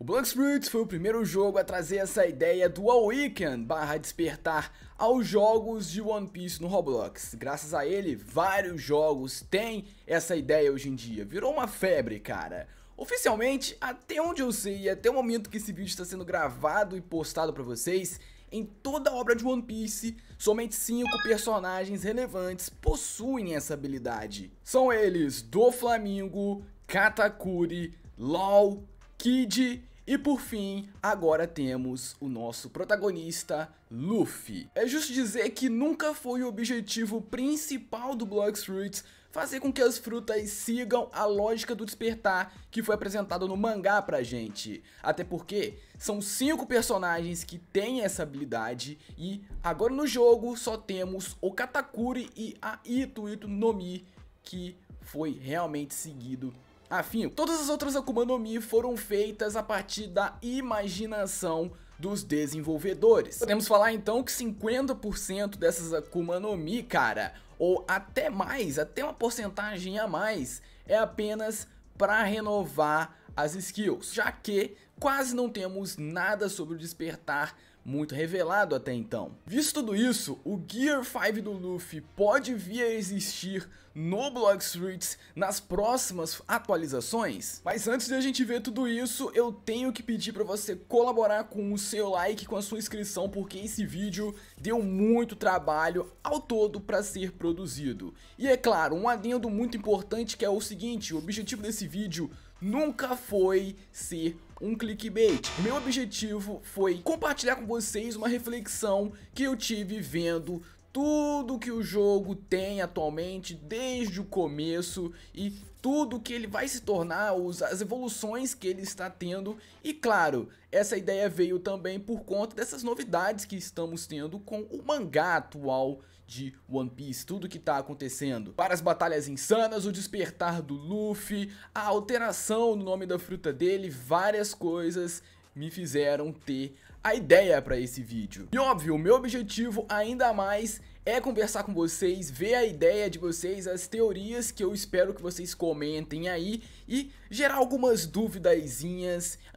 O Blanksproots foi o primeiro jogo a trazer essa ideia do Awaken barra despertar aos jogos de One Piece no Roblox. Graças a ele, vários jogos têm essa ideia hoje em dia. Virou uma febre, cara. Oficialmente, até onde eu sei e até o momento que esse vídeo está sendo gravado e postado para vocês, em toda a obra de One Piece, somente 5 personagens relevantes possuem essa habilidade. São eles do Flamingo, Katakuri, LOL, Kid e por fim, agora temos o nosso protagonista, Luffy. É justo dizer que nunca foi o objetivo principal do Blox Roots fazer com que as frutas sigam a lógica do despertar que foi apresentado no mangá pra gente. Até porque são cinco personagens que têm essa habilidade e agora no jogo só temos o Katakuri e a Ito Ito no Mi que foi realmente seguido afim, Todas as outras Akuma no Mi foram feitas a partir da imaginação dos desenvolvedores. Podemos falar então que 50% dessas Akuma no Mi, cara, ou até mais, até uma porcentagem a mais, é apenas para renovar as skills, já que quase não temos nada sobre o despertar muito revelado até então. Visto tudo isso, o Gear 5 do Luffy pode vir a existir no Blog Streets nas próximas atualizações? Mas antes de a gente ver tudo isso, eu tenho que pedir para você colaborar com o seu like, com a sua inscrição, porque esse vídeo deu muito trabalho ao todo para ser produzido. E é claro, um adendo muito importante que é o seguinte, o objetivo desse vídeo nunca foi ser um clickbait. Meu objetivo foi compartilhar com vocês uma reflexão que eu tive vendo tudo que o jogo tem atualmente desde o começo e tudo que ele vai se tornar, as evoluções que ele está tendo. E claro, essa ideia veio também por conta dessas novidades que estamos tendo com o mangá atual de One Piece, tudo que tá acontecendo. Para as batalhas insanas, o despertar do Luffy, a alteração no nome da fruta dele, várias coisas me fizeram ter a ideia para esse vídeo. E óbvio, o meu objetivo ainda mais é conversar com vocês, ver a ideia de vocês, as teorias que eu espero que vocês comentem aí e gerar algumas dúvidas,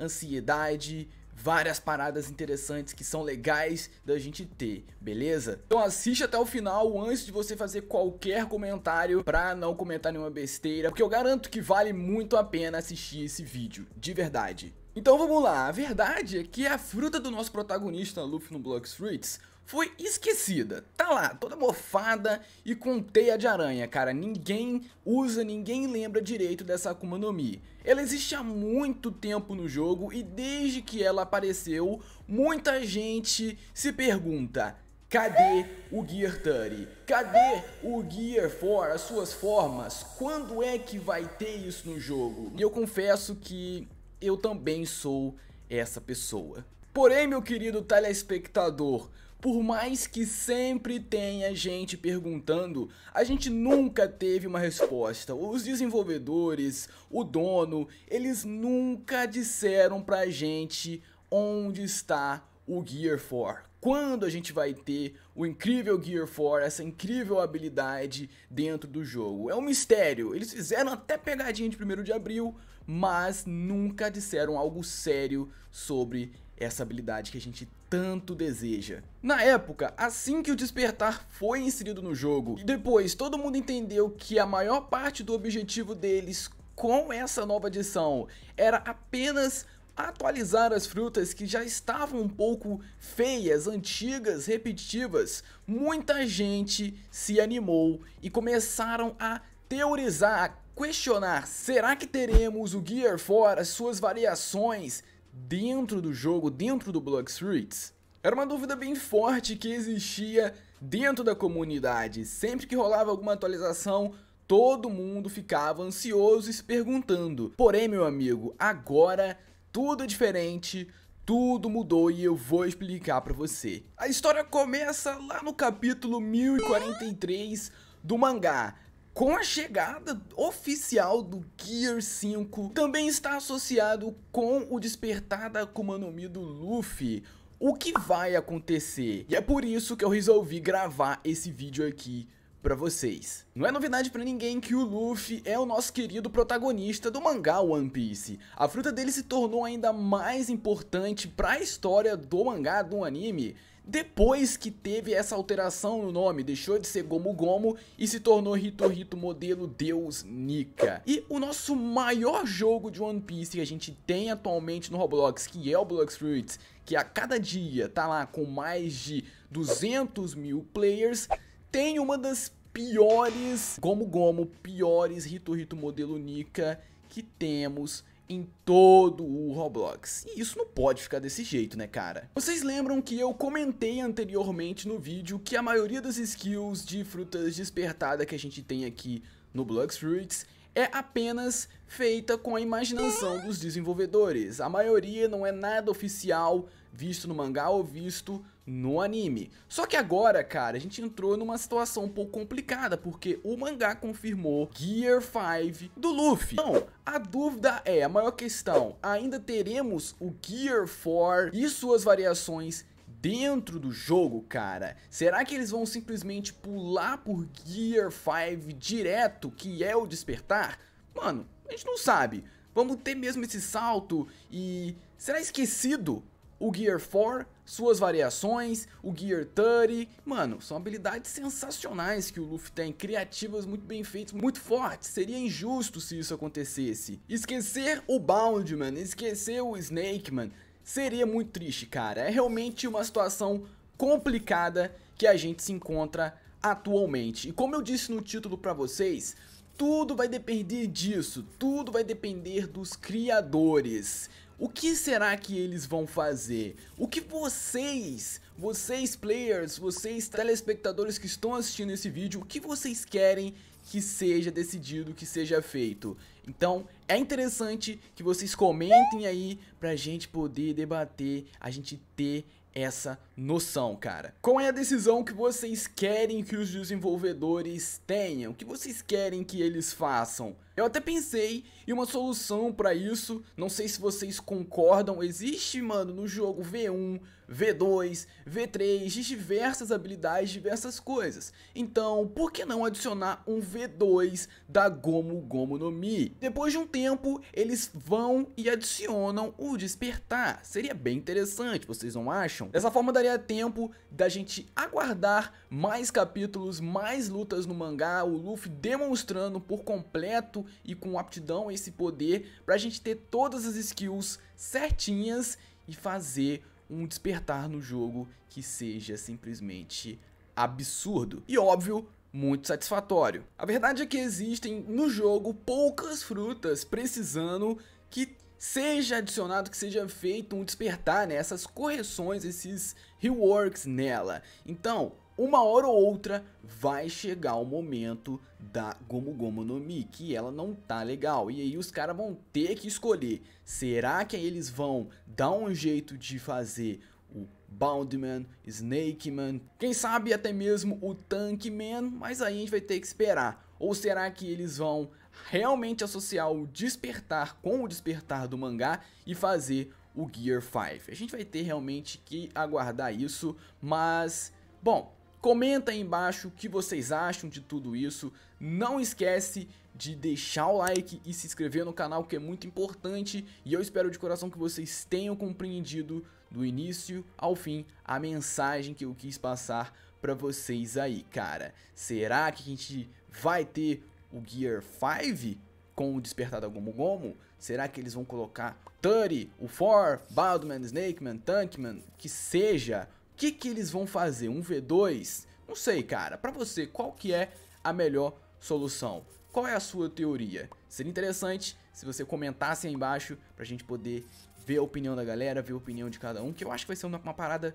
ansiedade, várias paradas interessantes que são legais da gente ter, beleza? Então assiste até o final antes de você fazer qualquer comentário pra não comentar nenhuma besteira, porque eu garanto que vale muito a pena assistir esse vídeo, de verdade. Então vamos lá, a verdade é que a fruta do nosso protagonista Luffy no Block Fruits foi esquecida. Tá lá, toda mofada e com teia de aranha, cara. Ninguém usa, ninguém lembra direito dessa Akuma no Mi. Ela existe há muito tempo no jogo e desde que ela apareceu, muita gente se pergunta Cadê o Gear 30? Cadê o Gear 4? As suas formas? Quando é que vai ter isso no jogo? E eu confesso que eu também sou essa pessoa. Porém, meu querido telespectador, por mais que sempre tenha gente perguntando, a gente nunca teve uma resposta. Os desenvolvedores, o dono, eles nunca disseram pra gente onde está o Gear 4. Quando a gente vai ter o incrível Gear 4, essa incrível habilidade dentro do jogo? É um mistério. Eles fizeram até pegadinha de 1 de abril, mas nunca disseram algo sério sobre essa habilidade que a gente tanto deseja. Na época, assim que o despertar foi inserido no jogo, e depois todo mundo entendeu que a maior parte do objetivo deles com essa nova edição era apenas atualizar as frutas que já estavam um pouco feias, antigas, repetitivas, muita gente se animou e começaram a teorizar, a questionar: será que teremos o Gear 4, as suas variações? dentro do jogo, dentro do Streets, era uma dúvida bem forte que existia dentro da comunidade. Sempre que rolava alguma atualização, todo mundo ficava ansioso e se perguntando. Porém, meu amigo, agora tudo é diferente, tudo mudou e eu vou explicar para você. A história começa lá no capítulo 1043 do mangá com a chegada oficial do Gear 5, também está associado com o despertar da Akuma no Mi do Luffy. O que vai acontecer? E é por isso que eu resolvi gravar esse vídeo aqui para vocês. Não é novidade para ninguém que o Luffy é o nosso querido protagonista do mangá One Piece. A fruta dele se tornou ainda mais importante para a história do mangá do anime depois que teve essa alteração no nome, deixou de ser Gomu Gomu e se tornou Rito modelo Deus Nika. E o nosso maior jogo de One Piece que a gente tem atualmente no Roblox, que é o Blox Fruits, que a cada dia tá lá com mais de 200 mil players, tem uma das piores Gomu Gomu, piores Rito modelo Nika que temos em todo o Roblox. E isso não pode ficar desse jeito, né, cara? Vocês lembram que eu comentei anteriormente no vídeo que a maioria das skills de frutas despertada que a gente tem aqui no Blox Fruits é apenas feita com a imaginação dos desenvolvedores. A maioria não é nada oficial visto no mangá ou visto no anime. Só que agora, cara, a gente entrou numa situação um pouco complicada, porque o mangá confirmou Gear 5 do Luffy. Então, a dúvida é, a maior questão, ainda teremos o Gear 4 e suas variações dentro do jogo, cara? Será que eles vão simplesmente pular por Gear 5 direto, que é o despertar? Mano, a gente não sabe. Vamos ter mesmo esse salto e será esquecido o Gear 4, suas variações, o Gear 30. Mano, são habilidades sensacionais que o Luffy tem, criativas muito bem feitas, muito fortes. Seria injusto se isso acontecesse. Esquecer o Boundman, esquecer o Snake, mano seria muito triste, cara. É realmente uma situação complicada que a gente se encontra atualmente. E como eu disse no título para vocês, tudo vai depender disso, tudo vai depender dos criadores. O que será que eles vão fazer? O que vocês, vocês players, vocês telespectadores que estão assistindo esse vídeo, o que vocês querem que seja decidido, que seja feito? Então é interessante que vocês comentem aí pra gente poder debater, a gente ter essa noção, cara. Qual é a decisão que vocês querem que os desenvolvedores tenham? O que vocês querem que eles façam? Eu até pensei em uma solução para isso, não sei se vocês concordam, existe, mano, no jogo V1, V2, V3, de diversas habilidades, diversas coisas. Então, por que não adicionar um V2 da Gomu Gomu no Mi? Depois de um tempo tempo, eles vão e adicionam o despertar. Seria bem interessante, vocês não acham? Dessa forma daria tempo da gente aguardar mais capítulos, mais lutas no mangá, o Luffy demonstrando por completo e com aptidão esse poder pra gente ter todas as skills certinhas e fazer um despertar no jogo que seja simplesmente absurdo. E óbvio, muito satisfatório. A verdade é que existem no jogo poucas frutas precisando que seja adicionado, que seja feito um despertar, né? Essas correções, esses reworks nela. Então, uma hora ou outra vai chegar o momento da Gomu Gomu no Mi, que ela não tá legal. E aí os caras vão ter que escolher, será que eles vão dar um jeito de fazer o Boundman, Snakeman, quem sabe até mesmo o Tankman, mas aí a gente vai ter que esperar. Ou será que eles vão realmente associar o despertar com o despertar do mangá e fazer o Gear 5? A gente vai ter realmente que aguardar isso, mas bom, Comenta aí embaixo o que vocês acham de tudo isso. Não esquece de deixar o like e se inscrever no canal que é muito importante. E eu espero de coração que vocês tenham compreendido do início ao fim, a mensagem que eu quis passar para vocês aí, cara. Será que a gente vai ter o Gear 5 com o Despertar da Gomu Gomu? Será que eles vão colocar Turi, o Four Baldman, Snakeman, Tankman, que seja? O que, que eles vão fazer? Um V2? Não sei, cara. Para você, qual que é a melhor solução? Qual é a sua teoria? Seria interessante se você comentasse aí embaixo para a gente poder ver a opinião da galera, ver a opinião de cada um, que eu acho que vai ser uma, uma parada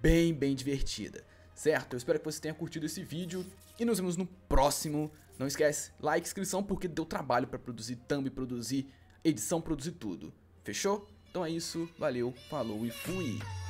bem, bem divertida. Certo? Eu espero que você tenha curtido esse vídeo e nos vemos no próximo. Não esquece, like, inscrição, porque deu trabalho para produzir thumb, produzir edição, produzir tudo. Fechou? Então é isso, valeu, falou e fui!